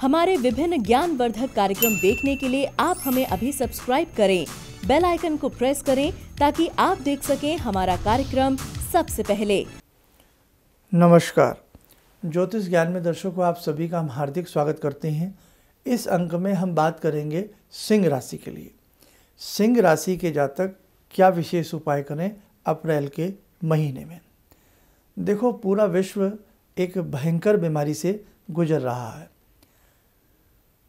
हमारे विभिन्न ज्ञानवर्धक कार्यक्रम देखने के लिए आप हमें अभी सब्सक्राइब करें बेल आइकन को प्रेस करें ताकि आप देख सकें हमारा कार्यक्रम सबसे पहले नमस्कार ज्योतिष ज्ञान में दर्शकों आप सभी का हम हार्दिक स्वागत करते हैं इस अंक में हम बात करेंगे सिंह राशि के लिए सिंह राशि के जातक क्या विशेष उपाय करें अप्रैल के महीने में देखो पूरा विश्व एक भयंकर बीमारी से गुजर रहा है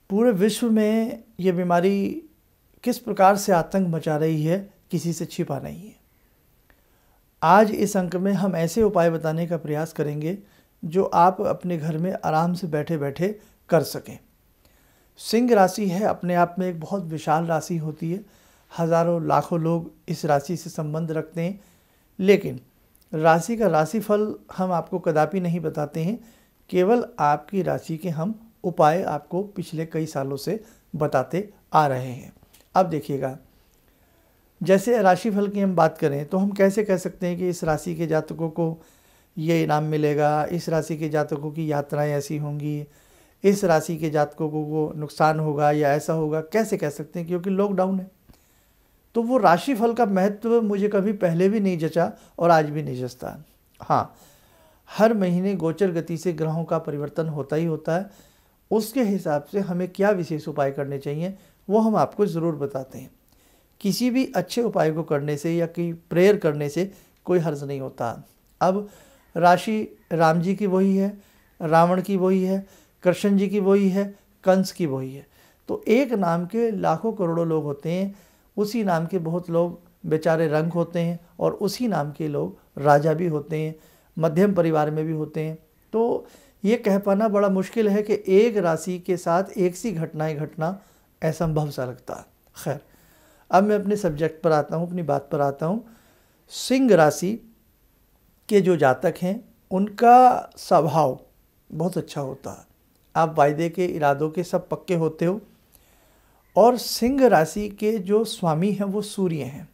पूरे विश्व में ये बीमारी किस प्रकार से आतंक मचा रही है किसी से छिपा नहीं है आज इस अंक में हम ऐसे उपाय बताने का प्रयास करेंगे जो आप अपने घर में आराम से बैठे बैठे कर सकें सिंह राशि है अपने आप में एक बहुत विशाल राशि होती है हज़ारों लाखों लोग इस राशि से संबंध रखते हैं लेकिन राशि का राशिफल हम आपको कदापि नहीं बताते हैं केवल आपकी राशि के हम उपाय आपको पिछले कई सालों से बताते आ रहे हैं अब देखिएगा जैसे राशिफल की हम बात करें तो हम कैसे कह सकते हैं कि इस राशि के जातकों को ये इनाम मिलेगा इस राशि के जातकों की यात्राएं ऐसी होंगी इस राशि के जातकों को नुकसान होगा या ऐसा होगा कैसे कह सकते हैं क्योंकि लॉकडाउन है तो वो राशिफल का महत्व मुझे कभी पहले भी नहीं जचा और आज भी नहीं जचता हाँ हर महीने गोचर गति से ग्रहों का परिवर्तन होता ही होता है उसके हिसाब से हमें क्या विशेष उपाय करने चाहिए वो हम आपको ज़रूर बताते हैं किसी भी अच्छे उपाय को करने से या कि प्रेयर करने से कोई हर्ज नहीं होता अब राशि राम जी की वही है रावण की वही है कृष्ण जी की वही है कंस की वही है तो एक नाम के लाखों करोड़ों लोग होते हैं उसी नाम के बहुत लोग बेचारे रंग होते हैं और उसी नाम के लोग राजा भी होते हैं मध्यम परिवार में भी होते हैं तो ये कह पाना बड़ा मुश्किल है कि एक राशि के साथ एक सी घटनाएं घटना असंभव सा लगता खैर अब मैं अपने सब्जेक्ट पर आता हूँ अपनी बात पर आता हूँ सिंह राशि के जो जातक हैं उनका स्वभाव बहुत अच्छा होता है आप वायदे के इरादों के सब पक्के होते हो और सिंह राशि के जो स्वामी हैं वो सूर्य हैं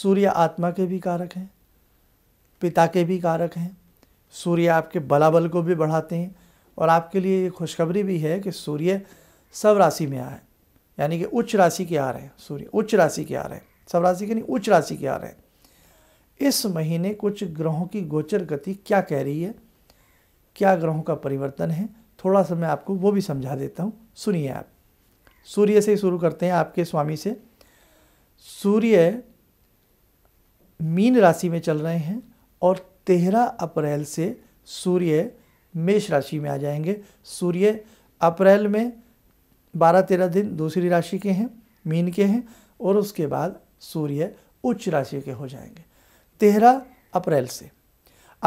सूर्य आत्मा के भी कारक हैं पिता के भी कारक हैं सूर्य आपके बलाबल को भी बढ़ाते हैं और आपके लिए ये खुशखबरी भी है कि सूर्य सब राशि में आए यानी कि उच्च राशि के आ रहे हैं सूर्य उच्च राशि के आ रहे हैं सब राशि के नहीं उच्च राशि के आ रहे हैं इस महीने कुछ ग्रहों की गोचर गति क्या कह रही है क्या ग्रहों का परिवर्तन है थोड़ा सा मैं आपको वो भी समझा देता हूँ सुनिए आप सूर्य से ही शुरू करते हैं आपके स्वामी से सूर्य मीन राशि में चल रहे हैं और तेरह अप्रैल से सूर्य मेष राशि में आ जाएंगे सूर्य अप्रैल में बारह तेरह दिन दूसरी राशि के हैं मीन के हैं और उसके बाद सूर्य उच्च राशि के हो जाएंगे तेरह अप्रैल से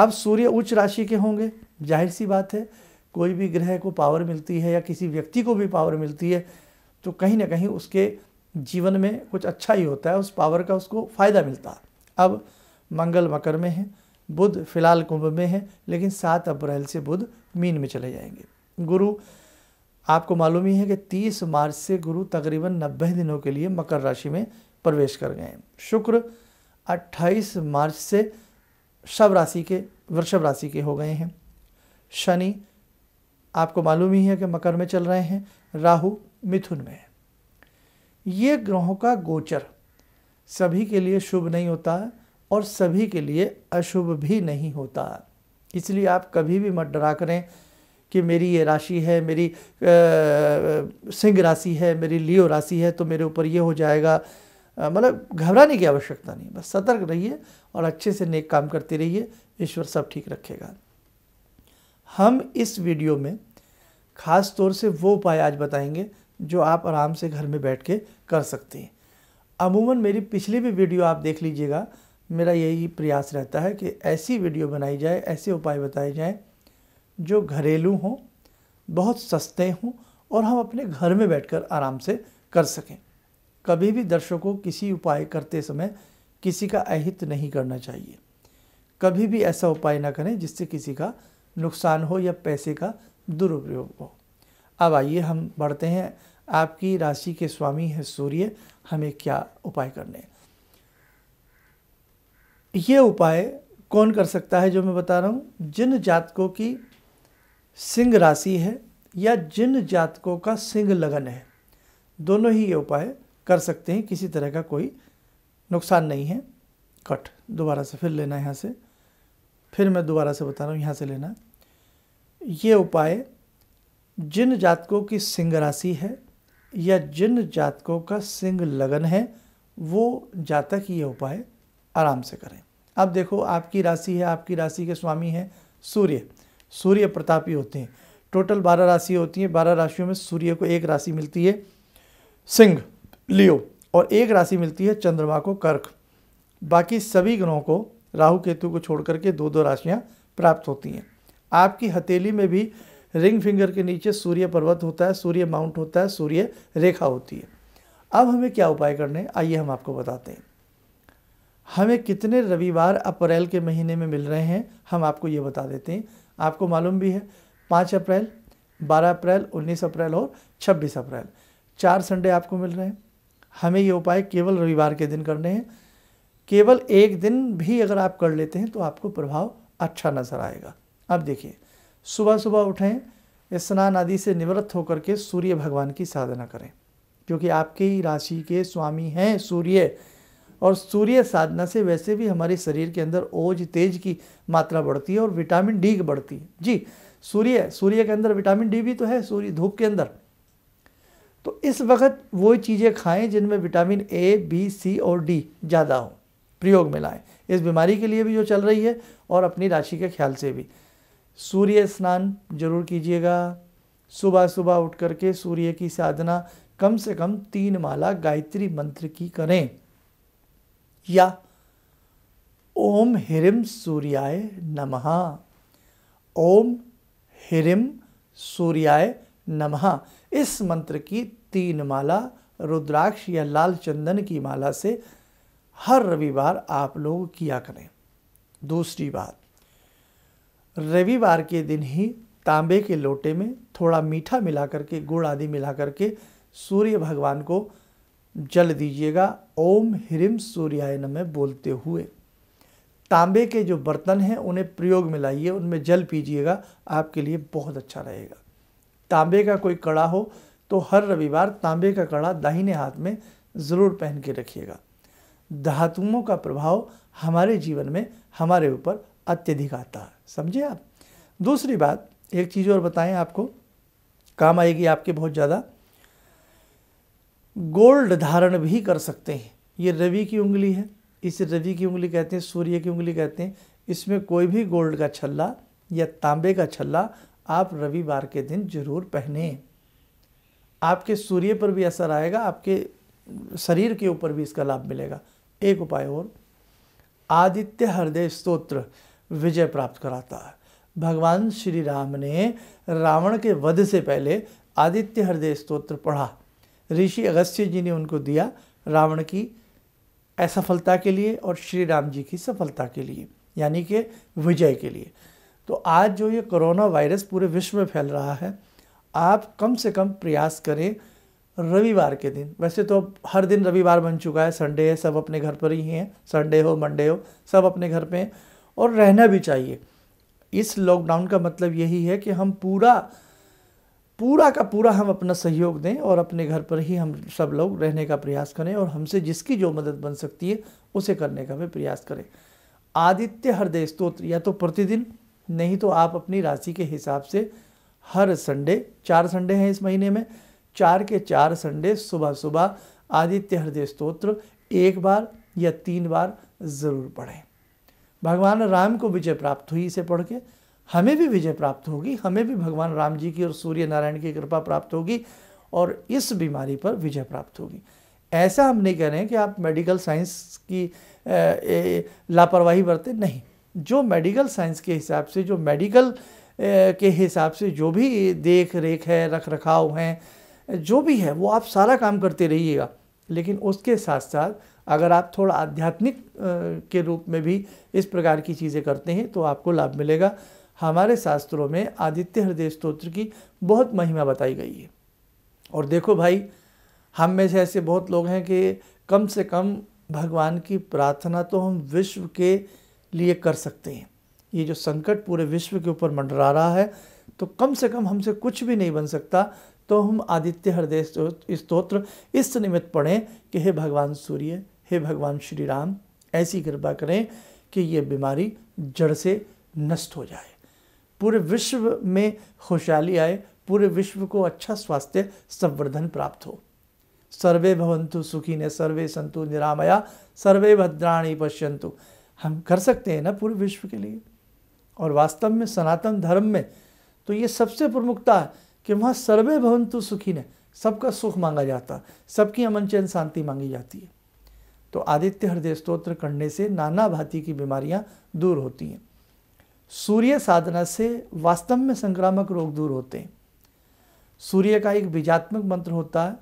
अब सूर्य उच्च राशि के होंगे जाहिर सी बात है कोई भी ग्रह को पावर मिलती है या किसी व्यक्ति को भी पावर मिलती है तो कहीं ना कहीं उसके जीवन में कुछ अच्छा ही होता है उस पावर का उसको फ़ायदा मिलता है अब मंगल मकर में है बुध फिलहाल कुंभ में है लेकिन सात अप्रैल से बुध मीन में चले जाएंगे गुरु आपको मालूम ही है कि 30 मार्च से गुरु तकरीबन 90 दिनों के लिए मकर राशि में प्रवेश कर गए हैं शुक्र 28 मार्च से शव राशि के वृषभ राशि के हो गए हैं शनि आपको मालूम ही है कि मकर में चल रहे हैं राहु मिथुन में है ये ग्रहों का गोचर सभी के लिए शुभ नहीं होता है और सभी के लिए अशुभ भी नहीं होता इसलिए आप कभी भी मत डरा करें कि मेरी ये राशि है मेरी सिंह राशि है मेरी लियो राशि है तो मेरे ऊपर ये हो जाएगा मतलब घबराने की आवश्यकता नहीं बस सतर्क रहिए और अच्छे से नेक काम करते रहिए ईश्वर सब ठीक रखेगा हम इस वीडियो में ख़ास तौर से वो उपाय आज बताएंगे जो आप आराम से घर में बैठ के कर सकते हैं अमूमन मेरी पिछली भी वीडियो आप देख लीजिएगा मेरा यही प्रयास रहता है कि ऐसी वीडियो बनाई जाए ऐसे उपाय बताए जाएं जो घरेलू हों बहुत सस्ते हों और हम अपने घर में बैठकर आराम से कर सकें कभी भी दर्शकों किसी उपाय करते समय किसी का अहित नहीं करना चाहिए कभी भी ऐसा उपाय ना करें जिससे किसी का नुकसान हो या पैसे का दुरुपयोग हो अब आइए हम बढ़ते हैं आपकी राशि के स्वामी हैं सूर्य हमें क्या उपाय करने हैं ये उपाय कौन कर सकता है जो मैं बता रहा हूँ जिन जातकों की सिंह राशि है या जिन जातकों का सिंह लगन है दोनों ही ये उपाय कर सकते हैं किसी तरह का कोई नुकसान नहीं है कट दोबारा से फिर लेना यहाँ से फिर मैं दोबारा से बता रहा हूँ यहाँ से लेना ये उपाय जिन जातकों की सिंह राशि है या जिन जातकों का सिंह लगन है वो जातक ये उपाय आराम से करें अब देखो आपकी राशि है आपकी राशि के स्वामी हैं सूर्य सूर्य प्रतापी होते हैं टोटल बारह राशि होती हैं बारह राशियों में सूर्य को एक राशि मिलती है सिंह लियो और एक राशि मिलती है चंद्रमा को कर्क बाकी सभी ग्रहों को राहु केतु को छोड़ करके दो दो राशियाँ प्राप्त होती हैं आपकी हथेली में भी रिंग फिंगर के नीचे सूर्य पर्वत होता है सूर्य माउंट होता है सूर्य रेखा होती है अब हमें क्या उपाय करने आइए हम आपको बताते हैं हमें कितने रविवार अप्रैल के महीने में मिल रहे हैं हम आपको ये बता देते हैं आपको मालूम भी है पाँच अप्रैल बारह अप्रैल उन्नीस अप्रैल और छब्बीस अप्रैल चार संडे आपको मिल रहे हैं हमें ये उपाय केवल रविवार के दिन करने हैं केवल एक दिन भी अगर आप कर लेते हैं तो आपको प्रभाव अच्छा नज़र आएगा अब देखिए सुबह सुबह उठें स्नान आदि से निवृत्त होकर के सूर्य भगवान की साधना करें क्योंकि आपके ही राशि के स्वामी हैं सूर्य और सूर्य साधना से वैसे भी हमारे शरीर के अंदर ओज तेज की मात्रा बढ़ती है और विटामिन डी बढ़ती है जी सूर्य सूर्य के अंदर विटामिन डी भी तो है सूर्य धूप के अंदर तो इस वक्त वो चीज़ें खाएं जिनमें विटामिन ए बी सी और डी ज़्यादा हो प्रयोग में लाएँ इस बीमारी के लिए भी जो चल रही है और अपनी राशि के ख्याल से भी सूर्य स्नान जरूर कीजिएगा सुबह सुबह उठ करके सूर्य की साधना कम से कम तीन माला गायत्री मंत्र की करें या ओम हिरिम सूर्याय नमः ओम हिरिम सूर्याय नमः इस मंत्र की तीन माला रुद्राक्ष या लाल चंदन की माला से हर रविवार आप लोग किया करें दूसरी बात रविवार के दिन ही तांबे के लोटे में थोड़ा मीठा मिला करके गुड़ आदि मिला करके सूर्य भगवान को जल दीजिएगा ओम ह्रीम सूर्याय नमः बोलते हुए तांबे के जो बर्तन हैं उन्हें प्रयोग में लाइए उनमें जल पीजिएगा आपके लिए बहुत अच्छा रहेगा तांबे का कोई कड़ा हो तो हर रविवार तांबे का कड़ा दाहिने हाथ में ज़रूर पहन के रखिएगा धातुओं का प्रभाव हमारे जीवन में हमारे ऊपर अत्यधिक आता है समझे आप दूसरी बात एक चीज़ और बताएं आपको काम आएगी आपके बहुत ज़्यादा गोल्ड धारण भी कर सकते हैं ये रवि की उंगली है इसे रवि की उंगली कहते हैं सूर्य की उंगली कहते हैं इसमें कोई भी गोल्ड का छल्ला या तांबे का छल्ला आप रविवार के दिन जरूर पहने आपके सूर्य पर भी असर आएगा आपके शरीर के ऊपर भी इसका लाभ मिलेगा एक उपाय और आदित्य हृदय स्त्रोत्र विजय प्राप्त कराता है भगवान श्री राम ने रावण के वध से पहले आदित्य हृदय स्त्रोत्र पढ़ा ऋषि अगस्त्य जी ने उनको दिया रावण की असफलता के लिए और श्री राम जी की सफलता के लिए यानी कि विजय के लिए तो आज जो ये कोरोना वायरस पूरे विश्व में फैल रहा है आप कम से कम प्रयास करें रविवार के दिन वैसे तो अब हर दिन रविवार बन चुका है संडे है सब अपने घर पर ही हैं संडे हो मंडे हो सब अपने घर पे हैं और रहना भी चाहिए इस लॉकडाउन का मतलब यही है कि हम पूरा पूरा का पूरा हम अपना सहयोग दें और अपने घर पर ही हम सब लोग रहने का प्रयास करें और हमसे जिसकी जो मदद बन सकती है उसे करने का भी प्रयास करें आदित्य हृदय स्त्रोत्र या तो प्रतिदिन नहीं तो आप अपनी राशि के हिसाब से हर संडे चार संडे हैं इस महीने में चार के चार संडे सुबह सुबह आदित्य हृदय स्त्रोत्र एक बार या तीन बार ज़रूर पढ़ें भगवान राम को विजय प्राप्त हुई इसे पढ़ के हमें भी विजय प्राप्त होगी हमें भी भगवान राम जी की और सूर्य नारायण की कृपा प्राप्त होगी और इस बीमारी पर विजय प्राप्त होगी ऐसा हम नहीं कह रहे हैं कि आप मेडिकल साइंस की लापरवाही बरते नहीं जो मेडिकल साइंस के हिसाब से जो मेडिकल के हिसाब से जो भी देख रेख है रख रखाव हैं जो भी है वो आप सारा काम करते रहिएगा लेकिन उसके साथ साथ अगर आप थोड़ा आध्यात्मिक के रूप में भी इस प्रकार की चीज़ें करते हैं तो आपको लाभ मिलेगा हमारे शास्त्रों में आदित्य हृदय स्त्रोत्र की बहुत महिमा बताई गई है और देखो भाई हम में से ऐसे बहुत लोग हैं कि कम से कम भगवान की प्रार्थना तो हम विश्व के लिए कर सकते हैं ये जो संकट पूरे विश्व के ऊपर मंडरा रहा है तो कम से कम हमसे कुछ भी नहीं बन सकता तो हम आदित्य हृदय स्तोत्र इस निमित्त पढ़ें कि हे भगवान सूर्य हे भगवान श्री राम ऐसी कृपा करें कि ये बीमारी जड़ से नष्ट हो जाए पूरे विश्व में खुशहाली आए पूरे विश्व को अच्छा स्वास्थ्य संवर्धन प्राप्त हो सर्वे भवंतु सुखी ने सर्वे संतु निरामया सर्वे भद्राणी पश्यंतु हम कर सकते हैं ना पूरे विश्व के लिए और वास्तव में सनातन धर्म में तो ये सबसे प्रमुखता है कि वहाँ सर्वे भवंतु सुखी ने सबका सुख मांगा जाता सबकी अमन चैन शांति मांगी जाती है तो आदित्य हृदय स्त्रोत्र करने से नाना भांति की बीमारियाँ दूर होती हैं सूर्य साधना से वास्तव में संक्रामक रोग दूर होते हैं सूर्य का एक बीजात्मक मंत्र होता है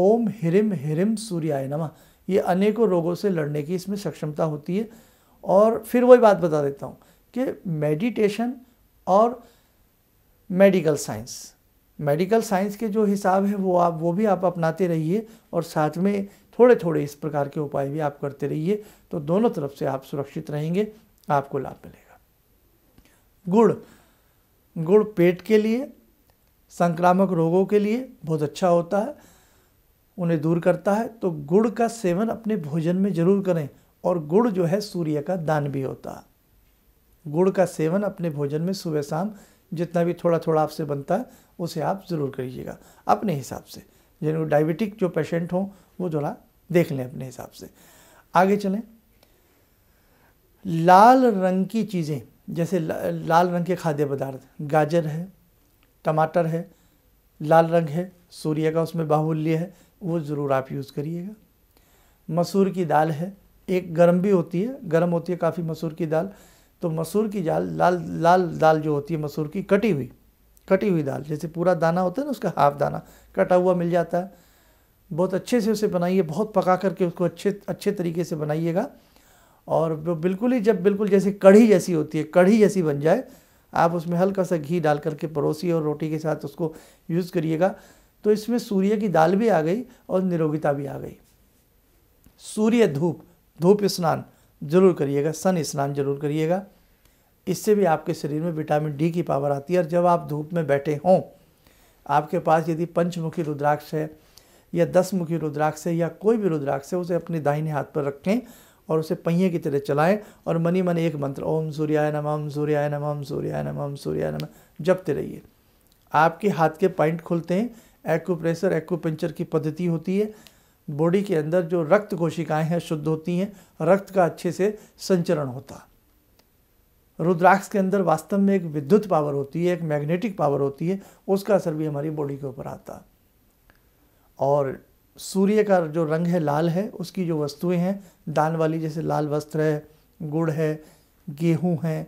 ओम हिरिम हिरिम सूर्याय नमः ये अनेकों रोगों से लड़ने की इसमें सक्षमता होती है और फिर वही बात बता देता हूँ कि मेडिटेशन और मेडिकल साइंस मेडिकल साइंस के जो हिसाब है वो आप वो भी आप अपनाते रहिए और साथ में थोड़े थोड़े इस प्रकार के उपाय भी आप करते रहिए तो दोनों तरफ से आप सुरक्षित रहेंगे आपको लाभ मिलेगा गुड़ गुड़ पेट के लिए संक्रामक रोगों के लिए बहुत अच्छा होता है उन्हें दूर करता है तो गुड़ का सेवन अपने भोजन में जरूर करें और गुड़ जो है सूर्य का दान भी होता है गुड़ का सेवन अपने भोजन में सुबह शाम जितना भी थोड़ा थोड़ा आपसे बनता है उसे आप ज़रूर करिएगा अपने हिसाब से जिन डायबिटिक जो पेशेंट हों वो थोड़ा देख लें अपने हिसाब से आगे चलें लाल रंग की चीज़ें जैसे ला, लाल रंग के खाद्य पदार्थ गाजर है टमाटर है लाल रंग है सूर्य का उसमें बाहुल्य है वो ज़रूर आप यूज़ करिएगा मसूर की दाल है एक गर्म भी होती है गर्म होती है काफ़ी मसूर की दाल तो मसूर की दाल लाल लाल दाल जो होती है मसूर की कटी हुई कटी हुई दाल जैसे पूरा दाना होता है ना उसका हाफ दाना कटा हुआ मिल जाता है बहुत अच्छे से उसे बनाइए बहुत पका करके उसको अच्छे अच्छे तरीके से बनाइएगा और वो बिल्कुल ही जब बिल्कुल जैसे कढ़ी जैसी होती है कढ़ी जैसी बन जाए आप उसमें हल्का सा घी डाल करके परोसी और रोटी के साथ उसको यूज़ करिएगा तो इसमें सूर्य की दाल भी आ गई और निरोगिता भी आ गई सूर्य धूप धूप स्नान जरूर करिएगा सन स्नान जरूर करिएगा इससे भी आपके शरीर में विटामिन डी की पावर आती है और जब आप धूप में बैठे हों आपके पास यदि पंचमुखी रुद्राक्ष है या दसमुखी रुद्राक्ष है या कोई भी रुद्राक्ष है उसे अपने दाहिने हाथ पर रखें और उसे पहिए की तरह चलाएं और मनी मन एक मंत्र ओम सूर्याय नम ओम सूर्याय नम ओम सूर्याय नम ओम सूर्याय नम जपते रहिए आपके हाथ के पॉइंट खुलते हैं एक्यूप्रेशर एक्यूपंचर की पद्धति होती है बॉडी के अंदर जो रक्त कोशिकाएं हैं शुद्ध होती हैं रक्त का अच्छे से संचरण होता रुद्राक्ष के अंदर वास्तव में एक विद्युत पावर होती है एक मैग्नेटिक पावर होती है उसका असर भी हमारी बॉडी के ऊपर आता और सूर्य का जो रंग है लाल है उसकी जो वस्तुएं हैं दान वाली जैसे लाल वस्त्र है गुड़ है गेहूं है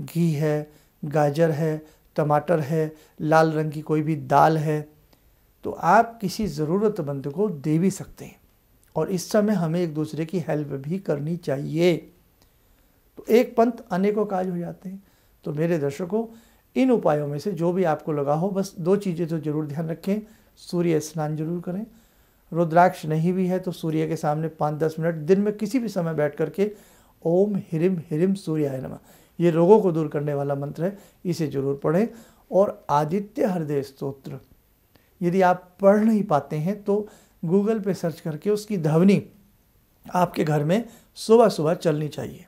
घी है गाजर है टमाटर है लाल रंग की कोई भी दाल है तो आप किसी ज़रूरतमंद को दे भी सकते हैं और इस समय हमें एक दूसरे की हेल्प भी करनी चाहिए तो एक पंथ अनेकों काज हो जाते हैं तो मेरे दर्शकों इन उपायों में से जो भी आपको लगा हो बस दो चीज़ें तो ज़रूर ध्यान रखें सूर्य स्नान जरूर करें रुद्राक्ष नहीं भी है तो सूर्य के सामने पाँच दस मिनट दिन में किसी भी समय बैठ करके ओम हिरिम हिरिम सूर्याय नमः ये रोगों को दूर करने वाला मंत्र है इसे जरूर पढ़ें और आदित्य हृदय स्त्रोत्र यदि आप पढ़ नहीं पाते हैं तो गूगल पे सर्च करके उसकी ध्वनि आपके घर में सुबह सुबह चलनी चाहिए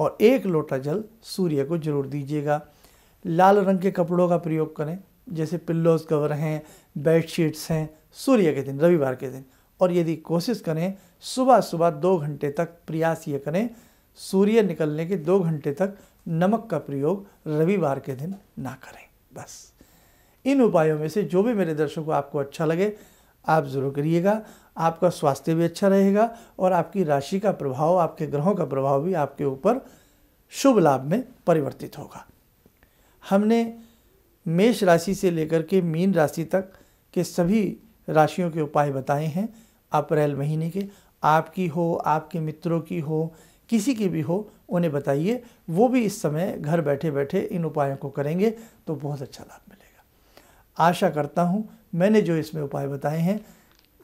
और एक लोटा जल सूर्य को जरूर दीजिएगा लाल रंग के कपड़ों का प्रयोग करें जैसे पिल्लोज कवर हैं बेड शीट्स हैं सूर्य के दिन रविवार के दिन और यदि कोशिश करें सुबह सुबह दो घंटे तक प्रयास ये करें सूर्य निकलने के दो घंटे तक नमक का प्रयोग रविवार के दिन ना करें बस इन उपायों में से जो भी मेरे दर्शकों आपको अच्छा लगे आप ज़रूर करिएगा आपका स्वास्थ्य भी अच्छा रहेगा और आपकी राशि का प्रभाव आपके ग्रहों का प्रभाव भी आपके ऊपर शुभ लाभ में परिवर्तित होगा हमने मेष राशि से लेकर के मीन राशि तक के सभी राशियों के उपाय बताए हैं अप्रैल महीने के आपकी हो आपके मित्रों की हो किसी की भी हो उन्हें बताइए वो भी इस समय घर बैठे बैठे इन उपायों को करेंगे तो बहुत अच्छा लाभ मिलेगा आशा करता हूँ मैंने जो इसमें उपाय बताए हैं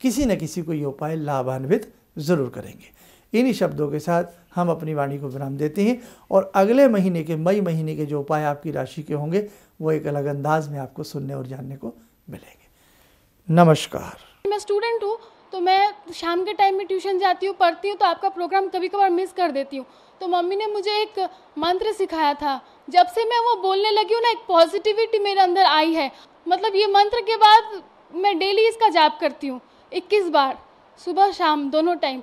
किसी न किसी को ये उपाय लाभान्वित ज़रूर करेंगे इन्हीं शब्दों के साथ हम अपनी वाणी को विराम देते हैं और अगले महीने के मई महीने के जो उपाय आपकी राशि के होंगे वो एक अलग अंदाज में आपको सुनने और जानने को मिलेंगे नमस्कार मैं स्टूडेंट हूँ तो मैं शाम के टाइम में ट्यूशन जाती हूँ पढ़ती हूँ तो आपका प्रोग्राम कभी कभार मिस कर देती हूँ तो मम्मी ने मुझे एक मंत्र सिखाया था जब से मैं वो बोलने लगी हूँ ना एक पॉजिटिविटी मेरे अंदर आई है मतलब ये मंत्र के बाद मैं डेली इसका जाप करती हूँ इक्कीस बार सुबह शाम दोनों टाइम